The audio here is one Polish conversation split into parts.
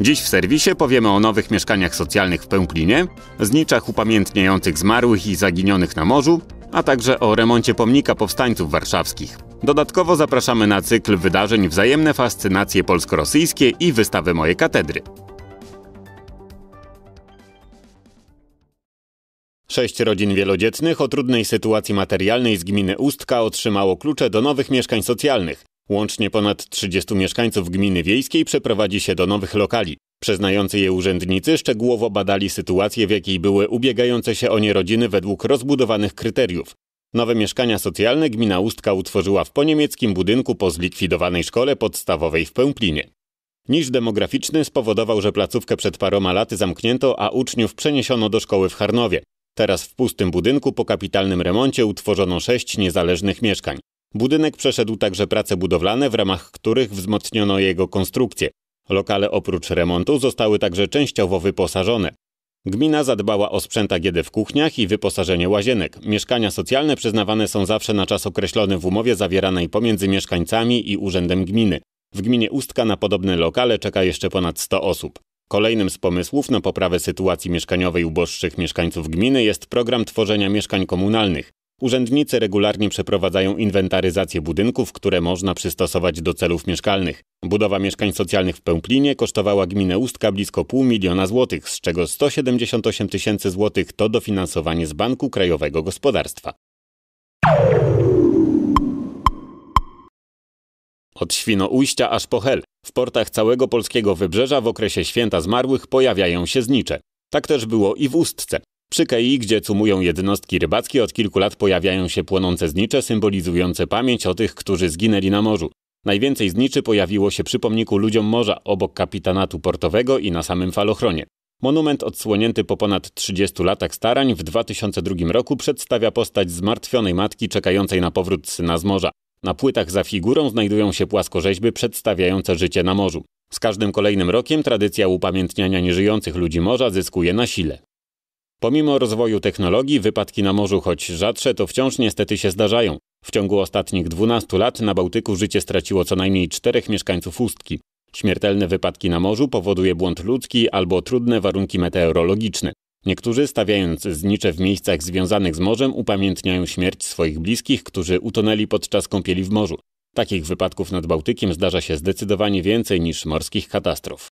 Dziś w serwisie powiemy o nowych mieszkaniach socjalnych w Pęklinie, zniczach upamiętniających zmarłych i zaginionych na morzu, a także o remoncie pomnika powstańców warszawskich. Dodatkowo zapraszamy na cykl wydarzeń Wzajemne fascynacje polsko-rosyjskie i wystawy Moje katedry. Sześć rodzin wielodzietnych o trudnej sytuacji materialnej z gminy Ustka otrzymało klucze do nowych mieszkań socjalnych. Łącznie ponad 30 mieszkańców gminy wiejskiej przeprowadzi się do nowych lokali. Przeznający je urzędnicy szczegółowo badali sytuację, w jakiej były ubiegające się o nie rodziny według rozbudowanych kryteriów. Nowe mieszkania socjalne gmina Ustka utworzyła w poniemieckim budynku po zlikwidowanej szkole podstawowej w Pęplinie. Niż demograficzny spowodował, że placówkę przed paroma laty zamknięto, a uczniów przeniesiono do szkoły w Harnowie. Teraz w pustym budynku po kapitalnym remoncie utworzono sześć niezależnych mieszkań. Budynek przeszedł także prace budowlane, w ramach których wzmocniono jego konstrukcję. Lokale oprócz remontu zostały także częściowo wyposażone. Gmina zadbała o sprzęt AGD w kuchniach i wyposażenie łazienek. Mieszkania socjalne przyznawane są zawsze na czas określony w umowie zawieranej pomiędzy mieszkańcami i urzędem gminy. W gminie Ustka na podobne lokale czeka jeszcze ponad 100 osób. Kolejnym z pomysłów na poprawę sytuacji mieszkaniowej uboższych mieszkańców gminy jest program tworzenia mieszkań komunalnych. Urzędnicy regularnie przeprowadzają inwentaryzację budynków, które można przystosować do celów mieszkalnych. Budowa mieszkań socjalnych w Pęplinie kosztowała gminę Ustka blisko pół miliona złotych, z czego 178 tysięcy złotych to dofinansowanie z Banku Krajowego Gospodarstwa. Od Świnoujścia aż po Hel. W portach całego polskiego wybrzeża w okresie święta zmarłych pojawiają się znicze. Tak też było i w Ustce. Przy Kei, gdzie cumują jednostki rybackie, od kilku lat pojawiają się płonące znicze symbolizujące pamięć o tych, którzy zginęli na morzu. Najwięcej zniczy pojawiło się przy pomniku ludziom morza obok kapitanatu portowego i na samym falochronie. Monument odsłonięty po ponad 30 latach starań w 2002 roku przedstawia postać zmartwionej matki czekającej na powrót syna z morza. Na płytach za figurą znajdują się płaskorzeźby przedstawiające życie na morzu. Z każdym kolejnym rokiem tradycja upamiętniania nieżyjących ludzi morza zyskuje na sile. Pomimo rozwoju technologii, wypadki na morzu, choć rzadsze, to wciąż niestety się zdarzają. W ciągu ostatnich 12 lat na Bałtyku życie straciło co najmniej czterech mieszkańców Ustki. Śmiertelne wypadki na morzu powoduje błąd ludzki albo trudne warunki meteorologiczne. Niektórzy, stawiając znicze w miejscach związanych z morzem, upamiętniają śmierć swoich bliskich, którzy utonęli podczas kąpieli w morzu. Takich wypadków nad Bałtykiem zdarza się zdecydowanie więcej niż morskich katastrof.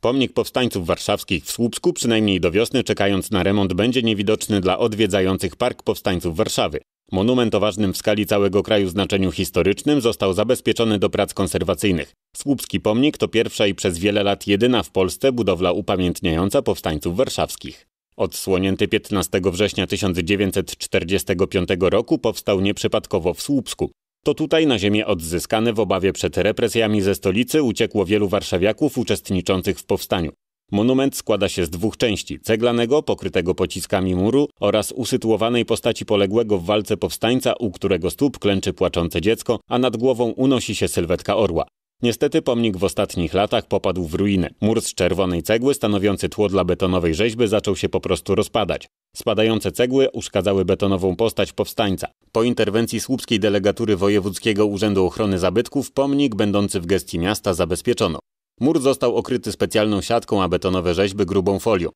Pomnik powstańców warszawskich w Słupsku przynajmniej do wiosny czekając na remont będzie niewidoczny dla odwiedzających Park Powstańców Warszawy. Monument o ważnym w skali całego kraju znaczeniu historycznym został zabezpieczony do prac konserwacyjnych. Słupski pomnik to pierwsza i przez wiele lat jedyna w Polsce budowla upamiętniająca powstańców warszawskich. Odsłonięty 15 września 1945 roku powstał nieprzypadkowo w Słupsku. To tutaj na ziemię odzyskane w obawie przed represjami ze stolicy uciekło wielu warszawiaków uczestniczących w powstaniu. Monument składa się z dwóch części: ceglanego, pokrytego pociskami muru oraz usytuowanej postaci poległego w walce powstańca, u którego stóp klęczy płaczące dziecko, a nad głową unosi się sylwetka orła. Niestety pomnik w ostatnich latach popadł w ruinę. Mur z czerwonej cegły, stanowiący tło dla betonowej rzeźby, zaczął się po prostu rozpadać. Spadające cegły uszkadzały betonową postać powstańca. Po interwencji słupskiej delegatury Wojewódzkiego Urzędu Ochrony Zabytków pomnik będący w gestii miasta zabezpieczono. Mur został okryty specjalną siatką, a betonowe rzeźby grubą folią.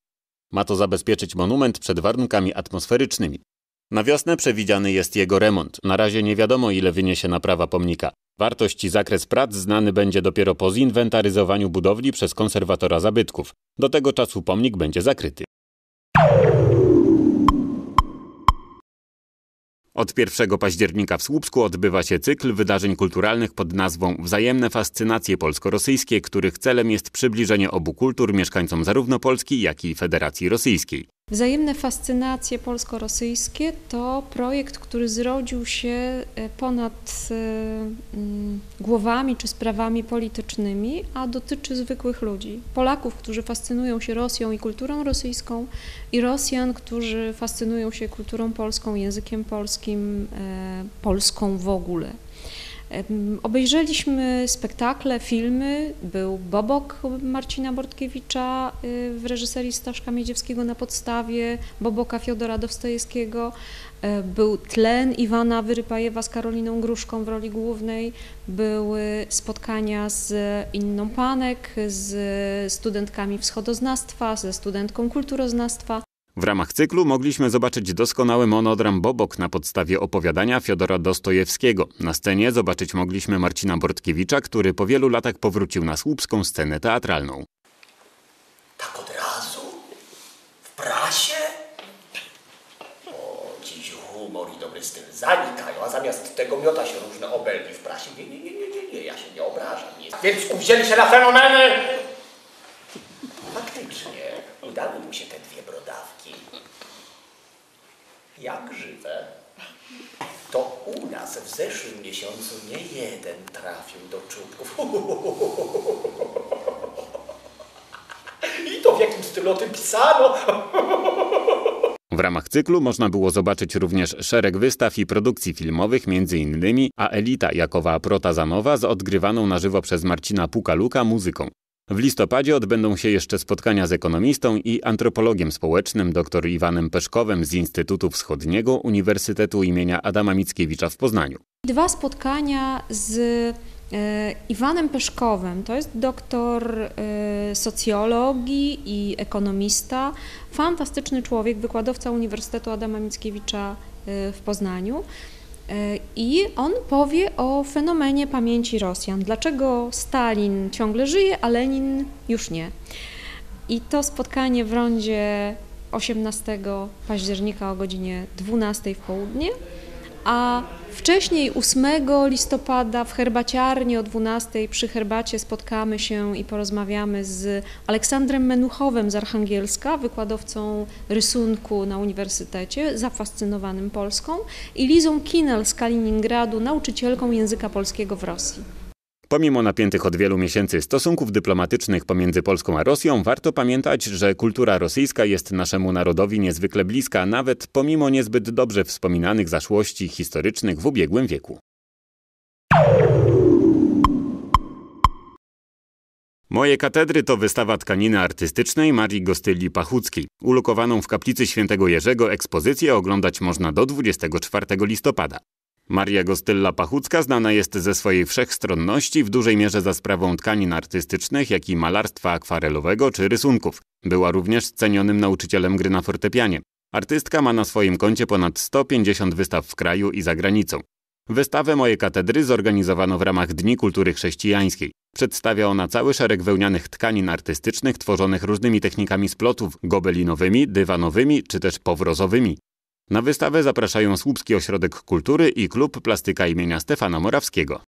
Ma to zabezpieczyć monument przed warunkami atmosferycznymi. Na wiosnę przewidziany jest jego remont. Na razie nie wiadomo, ile wyniesie naprawa pomnika. Wartość i zakres prac znany będzie dopiero po zinwentaryzowaniu budowli przez konserwatora zabytków. Do tego czasu pomnik będzie zakryty. Od 1 października w Słupsku odbywa się cykl wydarzeń kulturalnych pod nazwą Wzajemne fascynacje polsko-rosyjskie, których celem jest przybliżenie obu kultur mieszkańcom zarówno Polski, jak i Federacji Rosyjskiej. Wzajemne fascynacje polsko-rosyjskie to projekt, który zrodził się e, ponad e, mm, głowami czy sprawami politycznymi, a dotyczy zwykłych ludzi. Polaków, którzy fascynują się Rosją i kulturą rosyjską, i Rosjan, którzy fascynują się kulturą polską, językiem polskim, e, Polską w ogóle. Obejrzeliśmy spektakle, filmy. Był Bobok Marcina Bortkiewicza y, w reżyserii Staszka Miedziewskiego na podstawie Boboka Fiodora Dostojewskiego. E, był Tlen Iwana Wyrypajewa z Karoliną Gruszką w roli głównej. Były spotkania z Inną Panek, z studentkami wschodoznawstwa, ze studentką kulturoznawstwa. W ramach cyklu mogliśmy zobaczyć doskonały monodram Bobok na podstawie opowiadania Fiodora Dostojewskiego. Na scenie zobaczyć mogliśmy Marcina Bortkiewicza, który po wielu latach powrócił na słupską scenę teatralną. Tak od razu? W prasie? O, dziś humor i dobry styl zanikają, a zamiast tego miota się różne obelgi w prasie. Nie, nie, nie, nie, nie, ja się nie obrażam. Więc uwzięli się na fenomeny! jak żywe, to u nas w zeszłym miesiącu nie jeden trafił do czubków. I to w jakim stylu o tym pisano. W ramach cyklu można było zobaczyć również szereg wystaw i produkcji filmowych, m.in. a Elita Jakowa Protazanowa z odgrywaną na żywo przez Marcina Pukaluka muzyką. W listopadzie odbędą się jeszcze spotkania z ekonomistą i antropologiem społecznym dr Iwanem Peszkowem z Instytutu Wschodniego Uniwersytetu imienia Adama Mickiewicza w Poznaniu. Dwa spotkania z e, Iwanem Peszkowem, to jest doktor e, socjologii i ekonomista, fantastyczny człowiek, wykładowca Uniwersytetu Adama Mickiewicza e, w Poznaniu. I on powie o fenomenie pamięci Rosjan. Dlaczego Stalin ciągle żyje, a Lenin już nie. I to spotkanie w rondzie 18 października o godzinie 12 w południe a Wcześniej 8 listopada w herbaciarni o 12 przy herbacie spotkamy się i porozmawiamy z Aleksandrem Menuchowem z Archangielska, wykładowcą rysunku na uniwersytecie, zafascynowanym Polską, i Lizą Kinel z Kaliningradu, nauczycielką języka polskiego w Rosji. Pomimo napiętych od wielu miesięcy stosunków dyplomatycznych pomiędzy Polską a Rosją, warto pamiętać, że kultura rosyjska jest naszemu narodowi niezwykle bliska, nawet pomimo niezbyt dobrze wspominanych zaszłości historycznych w ubiegłym wieku. Moje katedry to wystawa tkaniny artystycznej Marii Gostyli-Pachuckiej. Ulokowaną w kaplicy Świętego Jerzego ekspozycję oglądać można do 24 listopada. Maria Gostylla-Pachucka znana jest ze swojej wszechstronności w dużej mierze za sprawą tkanin artystycznych, jak i malarstwa akwarelowego czy rysunków. Była również cenionym nauczycielem gry na fortepianie. Artystka ma na swoim koncie ponad 150 wystaw w kraju i za granicą. Wystawę mojej Katedry zorganizowano w ramach Dni Kultury Chrześcijańskiej. Przedstawia ona cały szereg wełnianych tkanin artystycznych tworzonych różnymi technikami splotów gobelinowymi, dywanowymi czy też powrozowymi. Na wystawę zapraszają Słupski Ośrodek Kultury i Klub Plastyka imienia Stefana Morawskiego.